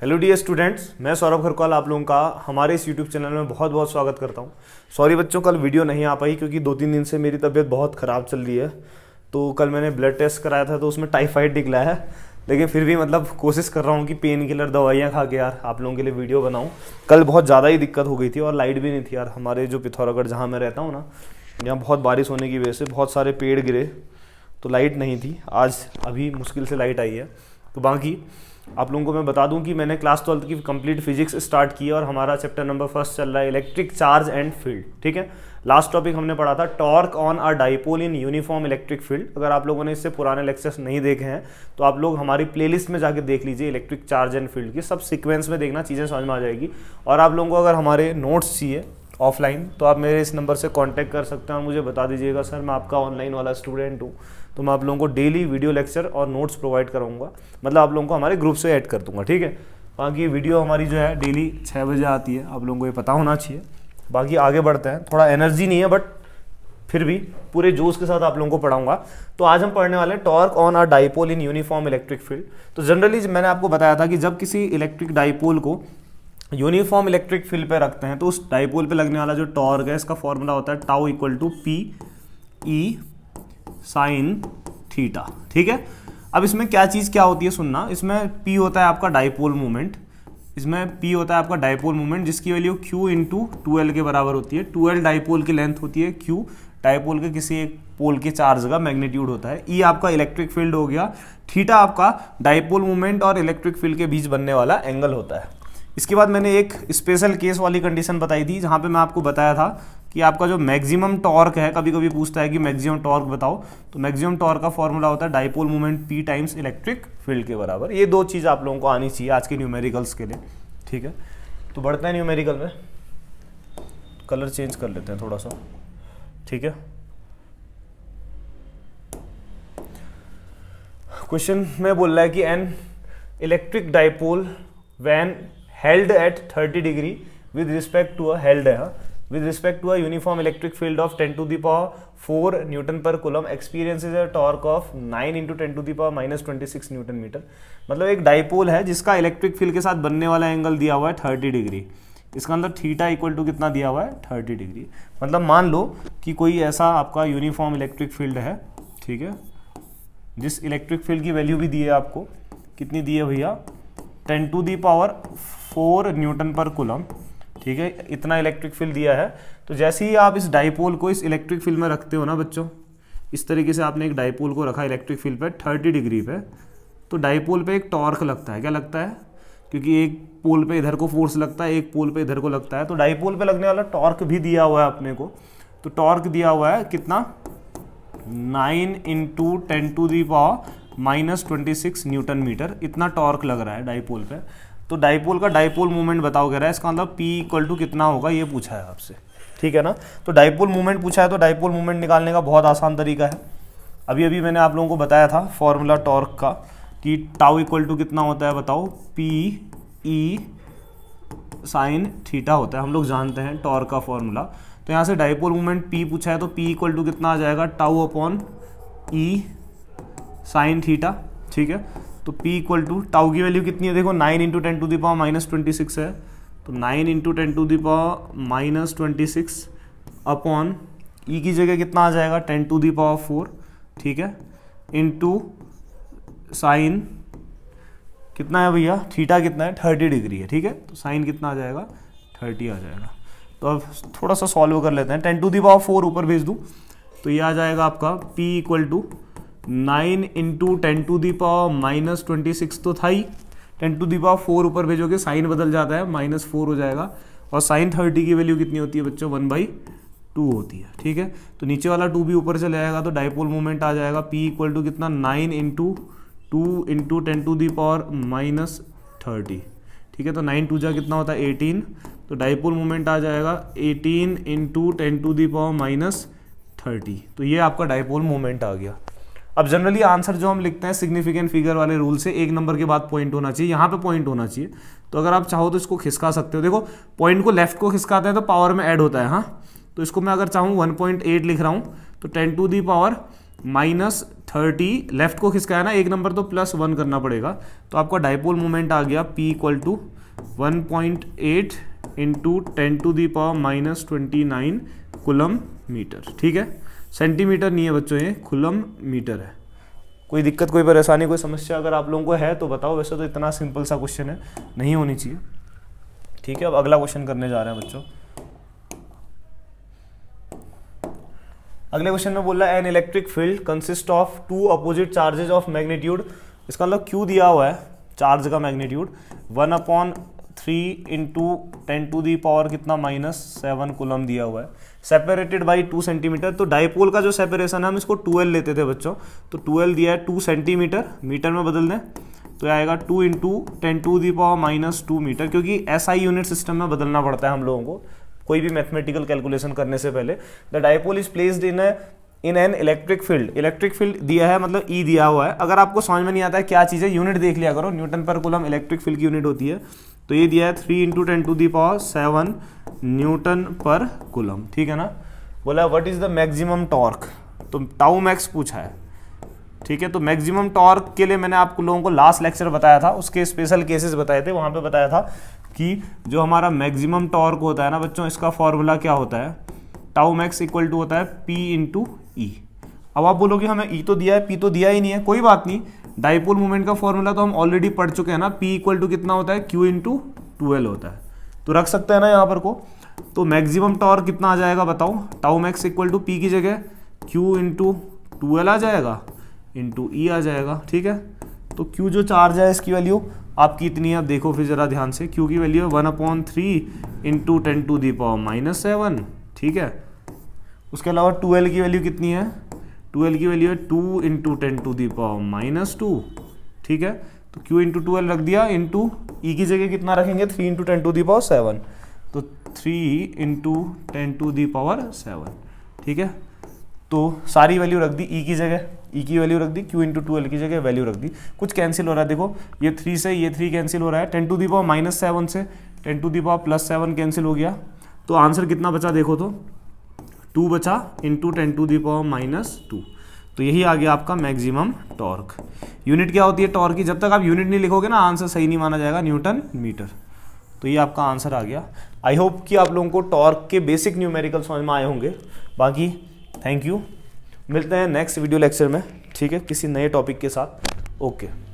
Hello D students मैं सौरभ खरकाल आप लोगों का हमारे इस यूट्यूब चैनल में बहुत बहुत स्वागत करता हूँ सॉरी बच्चों कल वीडियो नहीं आ पाई क्योंकि दो तीन दिन से मेरी तबीयत बहुत ख़राब चल रही है तो कल मैंने ब्लड टेस्ट कराया था तो उसमें टाइफाइड निकला है लेकिन फिर भी मतलब कोशिश कर रहा हूँ कि पेन किलर दवाइयाँ खा के यार आप लोगों के लिए वीडियो बनाऊँ कल बहुत ज़्यादा ही दिक्कत हो गई थी और लाइट भी नहीं थी यार हमारे जो पिथौरागढ़ जहाँ मैं रहता हूँ ना यहाँ बहुत बारिश होने की वजह से बहुत सारे पेड़ गिरे तो लाइट नहीं थी आज अभी मुश्किल से लाइट आई है तो बाकी आप लोगों को मैं बता दूं कि मैंने क्लास ट्वेल्थ की कंप्लीट फिजिक्स स्टार्ट की और हमारा चैप्टर नंबर फर्स्ट चल रहा है इलेक्ट्रिक चार्ज एंड फील्ड ठीक है लास्ट टॉपिक हमने पढ़ा था torque on a dipole in uniform electric field अगर आप लोगों ने इससे पुराने लेक्चर्स नहीं देखे हैं तो आप लोग हमारी प्लेलिस्ट में जाके देख लीजिए इलेक्ट्रिक चार्ज एंड फील्ड की सब सिक्वेंस में देखना चीज़ें समझ में आ जाएगी और आप लोगों को अगर हमारे नोट्स चाहिए ऑफलाइन तो आप मेरे इस नंबर से कॉन्टैक्ट कर सकते हैं और मुझे बता दीजिएगा सर मैं आपका ऑनलाइन वाला स्टूडेंट हूँ तो मैं आप लोगों को डेली वीडियो लेक्चर और नोट्स प्रोवाइड कराऊंगा मतलब आप लोगों को हमारे ग्रुप से ऐड कर दूंगा ठीक है बाकी वीडियो हमारी जो है डेली छः बजे आती है आप लोगों को ये पता होना चाहिए बाकी आगे बढ़ते हैं थोड़ा एनर्जी नहीं है बट फिर भी पूरे जोश के साथ आप लोगों को पढ़ाऊंगा तो आज हम पढ़ने वाले हैं torque on a dipole in uniform electric field तो जनरली मैंने आपको बताया था कि जब किसी इलेक्ट्रिक डाइपोल को यूनिफॉर्म इलेक्ट्रिक फील्ड पे रखते हैं तो उस डाइपोल पे लगने वाला जो टॉर्क है इसका फॉर्मूला होता है tau equal to P E sine theta ठीक है अब इसमें क्या चीज़ क्या होती है सुनना इसमें P होता है आपका डाइपोल मूवमेंट इसमें P होता है आपका डाइपोल मूवमेंट जिसकी वैल्यू क्यू इंटू के बराबर होती है टू डाइपोल की लेंथ होती है क्यू डाइपोल के किसी एक पोल के चार्ज का मैग्नीट्यूड होता है ई e आपका इलेक्ट्रिक फील्ड हो गया थीटा आपका डाइपोल मूवमेंट और इलेक्ट्रिक फील्ड के बीच बनने वाला एंगल होता है इसके बाद मैंने एक स्पेशल केस वाली कंडीशन बताई थी जहाँ पे मैं आपको बताया था कि आपका जो मैक्सिमम टॉर्क है कभी कभी पूछता है कि मैक्सिमम टॉर्क बताओ तो मैक्सिमम टॉर्क का फॉर्मूला होता है dipole moment P times electric field के बराबर ये दो चीज़ आप लोगों को आनी चाहिए आज के न्यूमेरिकल्स के लिए ठीक है तो बढ़ते हैं न्यूमेरिकल में कलर चेंज कर लेते हैं थोड़ा सा ठीक है क्वेश्चन में बोल रहा है कि an electric dipole when held at 30 degree with respect to a held है हाँ। With respect to a uniform electric field of 10 to four newton 4 coulomb experience is a a torque of 9 ten to the the minus twenty six newton metre मतलब एक dipole है जिसका electric field के साथ बनने वाला एंगल दिया हुआ है थर्टी डिग्री इसका अंदर थीटा इक्वल टू कितना दिया हुआ है थर्टी डिग्री मतलब मान लो कि कोई ऐसा आपका यूनिफॉर्म इलेक्ट्रिक फील्ड है ठीक है जिस इलेक्ट्रिक फील्ड की वैल्यू भी दी है आपको कितनी दी है भैया ten to the power four newton पर कुलम ठीक है इतना इलेक्ट्रिक फील्ड दिया है तो जैसे ही आप इस डाइपोल को इस इलेक्ट्रिक फील्ड में रखते हो ना बच्चों इस तरीके से आपने एक डाइपोल को रखा इलेक्ट्रिक फील्ड पर थर्टी डिग्री पे तो डाइपोल पे एक टॉर्क लगता है क्या लगता है क्योंकि एक पोल पे इधर को फोर्स लगता है एक पोल पे इधर को लगता है तो डाइपोल पे लगने वाला टॉर्क भी दिया हुआ है अपने को तो टॉर्क दिया हुआ है कितना nine into ten to the power minus twenty six newton metre इतना टॉर्क लग रहा है डाइपोल पे तो डाइपोल का डाइपोल मूवमेंट बताओ कह रहा है इसका मतलब पी इक्वल टू कितना होगा ये पूछा है आपसे ठीक है ना तो डाइपोल मूवमेंट पूछा है तो डाइपोल मूवमेंट निकालने का बहुत आसान तरीका है अभी अभी मैंने आप लोगों को बताया था फॉर्मूला टॉर्क का कि टाउ इक्वल टू कितना होता है बताओ पी ई साइन थीटा होता है हम लोग जानते हैं टॉर्क का फॉर्मूला तो यहाँ से डाइपोल मूवमेंट पी पूछा है तो पी इक्वल टू कितना आ जाएगा tau upon E sine theta ठीक है तो p इक्वल टू टाउ की वैल्यू कितनी है देखो nine into ten to the power minus twenty six है तो nine into ten to the power minus twenty six upon E की जगह कितना आ जाएगा ten to the power four ठीक है इंटू साइन कितना है भैया थीटा कितना है थर्टी डिग्री है ठीक है तो साइन कितना आ जाएगा थर्टी आ जाएगा तो अब थोड़ा सा सॉल्व कर लेते हैं ten to the power four ऊपर भेज दूँ तो ये आ जाएगा आपका P equal to nine into ten to the power minus twenty six तो था ही ten to the power four ऊपर भेजोगे साइन बदल जाता है माइनस फोर हो जाएगा और साइन थर्टी की वैल्यू कितनी होती है बच्चों वन बाई टू होती है ठीक है तो नीचे वाला टू भी ऊपर चले जाएगा तो डाइपोल मोमेंट आ जाएगा पी इक्वल टू कितना nine into two into ten to the power minus thirty ठीक है तो नाइन टू जा कितना होता है एटीन तो डाइपोल मोमेंट आ जाएगा eighteen into ten to the power minus thirty तो ये आपका डाइपोल मोमेंट आ गया अब जनरली आंसर जो हम लिखते हैं सिग्निफिकेंट फिगर वाले रूल से एक नंबर के बाद पॉइंट होना चाहिए यहाँ पे पॉइंट होना चाहिए तो अगर आप चाहो तो इसको खिसका सकते हो देखो पॉइंट को लेफ्ट को खिसकाते हैं तो पावर में ऐड होता है हाँ तो इसको मैं अगर चाहूँ वन पॉइंट एट लिख रहा हूँ तो ten to the power minus thirty left को खिसकाया ना एक नंबर तो प्लस वन करना पड़ेगा तो आपका डाइपोल मोमेंट आ गया P equal to one point eight into ten to the power minus twenty nine coulomb metre ठीक है सेंटीमीटर नहीं है बच्चों ये खुलम मीटर है कोई दिक्कत कोई परेशानी कोई समस्या अगर आप लोगों को है तो बताओ वैसे तो इतना सिंपल सा क्वेश्चन है नहीं होनी चाहिए ठीक है अब अगला क्वेश्चन करने जा रहे हैं बच्चों अगले क्वेश्चन में बोल रहा है an electric field consist of two opposite charges of magnitude इसका मतलब क्यू दिया हुआ है चार्ज का magnitude one upon three into ten to the power कितना माइनस सेवन कुलम दिया हुआ है सेपरेटेड बाई टू सेंटीमीटर तो डाइपोल का जो सेपरेशन है हम इसको ट्वेल्व लेते थे बच्चों तो ट्वेल्व दिया है टू सेंटीमीटर मीटर में बदल दें तो आएगा two into ten to the power minus two metre क्योंकि एस आई यूनिट सिस्टम में बदलना पड़ता है हम लोगों को कोई भी मैथमेटिकल कैलकुलेशन करने से पहले the dipole is placed in a in an electric field electric field दिया है मतलब ई e दिया हुआ है अगर आपको समझ में नहीं आता है क्या चीज़ है यूनिट देख लिया करो न्यूटन पर कुलम इलेक्ट्रिक फील्ड की यूनिट होती है तो ये दिया है three into ten to the power seven newton पर कुलम ठीक है ना बोला what is the maximum torque तो टाउ मैक्स पूछा है ठीक है तो मैक्सिमम टॉर्क के लिए मैंने आप लोगों को लास्ट लेक्चर बताया था उसके स्पेशल केसेस बताए थे वहां पे बताया था कि जो हमारा मैक्सिमम टॉर्क होता है ना बच्चों इसका फॉर्मूला क्या होता है टाउ मैक्स इक्वल टू होता है पी इंटू ई अब आप बोलोगे हमें ई e तो दिया है पी तो दिया ही नहीं है कोई बात नहीं डाइपोल मोमेंट का फॉर्मूला तो हम ऑलरेडी पढ़ चुके हैं ना पी इक्वल टू कितना होता है क्यू इंटू ट्वेल्व होता है तो रख सकते हैं ना यहाँ पर को तो मैक्सिमम टॉर्क कितना आ जाएगा बताओ tau max equal to P की जगह क्यू इंटू ट्वेल्व आ जाएगा इंटू ई e आ जाएगा ठीक है तो क्यू जो चार्ज है इसकी वैल्यू आपकी इतनी आप देखो फिर ज़रा ध्यान से क्यू की वैल्यू है one upon three into ten to the power minus seven ठीक है उसके अलावा ट्वेल्व की वैल्यू कितनी है ट्वेल्व की वैल्यू है two into ten to the power minus two ठीक है तो क्यू इंटू ट्वेल्व रख दिया इंटू ई की जगह कितना रखेंगे three into ten to the power seven तो three into ten to the power seven ठीक है तो सारी वैल्यू रख दी ई की जगह ई की वैल्यू रख दी क्यू इंटू ट्वेल्व की जगह वैल्यू रख दी कुछ कैंसिल हो रहा है देखो ये थ्री से ये थ्री कैंसिल हो रहा है ten to the power minus seven से ten to the power plus seven cancel हो गया तो आंसर कितना बचा देखो तो टू बचा into ten to power minus two तो यही आ गया आपका मैक्सिमम टॉर्क यूनिट क्या होती है टॉर्क की जब तक आप यूनिट नहीं लिखोगे ना आंसर सही नहीं माना जाएगा न्यूटन मीटर तो ये आपका आंसर आ गया आई होप कि आप लोगों को टॉर्क के बेसिक न्यूमेरिकल समझ में आए होंगे बाकी थैंक यू मिलते हैं नेक्स्ट वीडियो लेक्चर में ठीक है किसी नए टॉपिक के साथ ओके